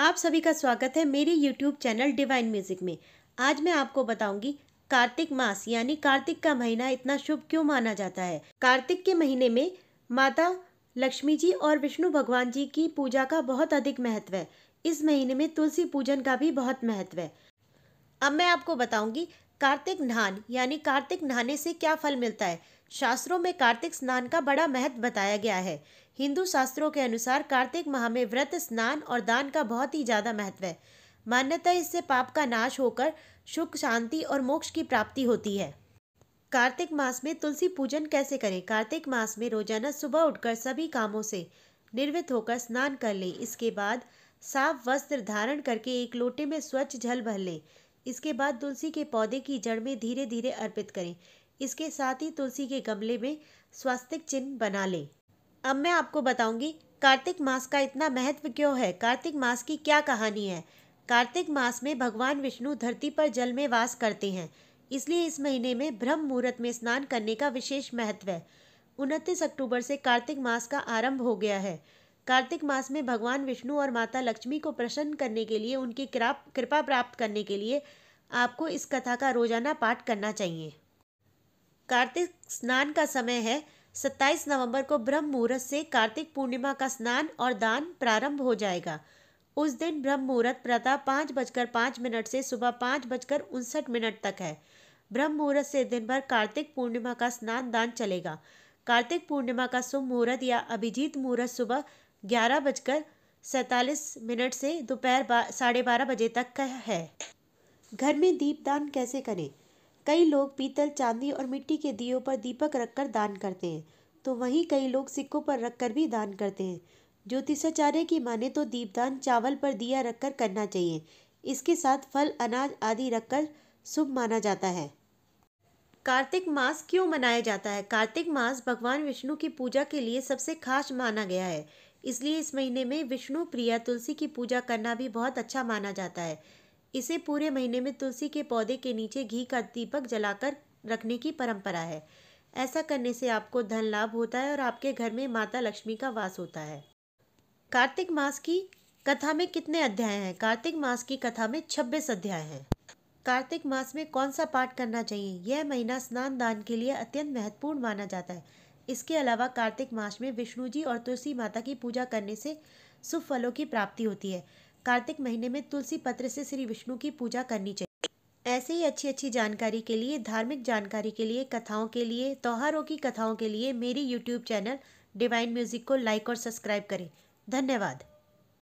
आप सभी का स्वागत है मेरे YouTube चैनल डिवाइन म्यूजिक में आज मैं आपको बताऊंगी कार्तिक मास यानी कार्तिक का महीना इतना शुभ क्यों माना जाता है कार्तिक के महीने में माता लक्ष्मी जी और विष्णु भगवान जी की पूजा का बहुत अधिक महत्व है इस महीने में तुलसी पूजन का भी बहुत महत्व है अब मैं आपको बताऊंगी कार्तिक नहान यानी कार्तिक नहाने से क्या फल मिलता है शास्त्रों में कार्तिक स्नान का बड़ा महत्व बताया गया है हिंदू शास्त्रों के अनुसार कार्तिक माह में व्रत स्नान और दान का बहुत ही ज़्यादा महत्व है मान्यता इससे पाप का नाश होकर सुख शांति और मोक्ष की प्राप्ति होती है कार्तिक मास में तुलसी पूजन कैसे करें कार्तिक मास में रोजाना सुबह उठकर सभी कामों से निर्वित होकर स्नान कर लें इसके बाद साफ वस्त्र धारण करके एक लोटे में स्वच्छ जल भर लें इसके बाद तुलसी के पौधे की जड़ में धीरे धीरे अर्पित करें इसके साथ ही तुलसी के गमले में स्वास्तिक चिन्ह बना लें अब मैं आपको बताऊंगी कार्तिक मास का इतना महत्व क्यों है कार्तिक मास की क्या कहानी है कार्तिक मास में भगवान विष्णु धरती पर जल में वास करते हैं इसलिए इस महीने में ब्रह्म मुहूर्त में स्नान करने का विशेष महत्व है उनतीस अक्टूबर से कार्तिक मास का आरंभ हो गया है कार्तिक मास में भगवान विष्णु और माता लक्ष्मी को प्रसन्न करने के लिए उनकी कृपा प्राप्त करने के लिए आपको इस कथा का रोजाना पाठ करना चाहिए कार्तिक स्नान का समय है 27 नवंबर को ब्रह्म मुहूर्त से कार्तिक पूर्णिमा का स्नान और दान प्रारंभ हो जाएगा उस दिन ब्रह्म मुहूर्त प्रातः पाँच बजकर पाँच मिनट से सुबह पाँच बजकर उनसठ मिनट तक है ब्रह्म मुहूर्त से दिन भर कार्तिक पूर्णिमा का स्नान दान चलेगा कार्तिक पूर्णिमा का शुभ मुहूर्त या अभिजीत मुहूर्त सुबह ग्यारह बजकर सैतालीस मिनट से दोपहर बा, साढ़े बारह बजे तक का है घर में दीपदान कैसे करें कई लोग पीतल चांदी और मिट्टी के दियो पर दीपक रखकर दान करते हैं तो वहीं कई लोग सिक्कों पर रखकर भी दान करते हैं ज्योतिषाचार्य की माने तो दीपदान चावल पर दिया रखकर करना चाहिए इसके साथ फल अनाज आदि रखकर शुभ माना जाता है कार्तिक मास क्यों मनाया जाता है कार्तिक मास भगवान विष्णु की पूजा के लिए सबसे खास माना गया है इसलिए इस महीने में विष्णु प्रिया तुलसी की पूजा करना भी बहुत अच्छा माना जाता है इसे पूरे महीने में तुलसी के पौधे के नीचे घी का दीपक जलाकर रखने की परंपरा है ऐसा करने से आपको धन लाभ होता है और आपके घर में माता लक्ष्मी का वास होता है कार्तिक मास की कथा में कितने अध्याय हैं कार्तिक मास की कथा में छब्बीस अध्याय हैं कार्तिक मास में कौन सा पाठ करना चाहिए यह महीना स्नान दान के लिए अत्यंत महत्वपूर्ण माना जाता है इसके अलावा कार्तिक मास में विष्णु जी और तुलसी माता की पूजा करने से शुभ फलों की प्राप्ति होती है कार्तिक महीने में तुलसी पत्र से श्री विष्णु की पूजा करनी चाहिए ऐसे ही अच्छी अच्छी जानकारी के लिए धार्मिक जानकारी के लिए कथाओं के लिए त्योहारों की कथाओं के लिए मेरी यूट्यूब चैनल डिवाइन म्यूजिक को लाइक और सब्सक्राइब करें धन्यवाद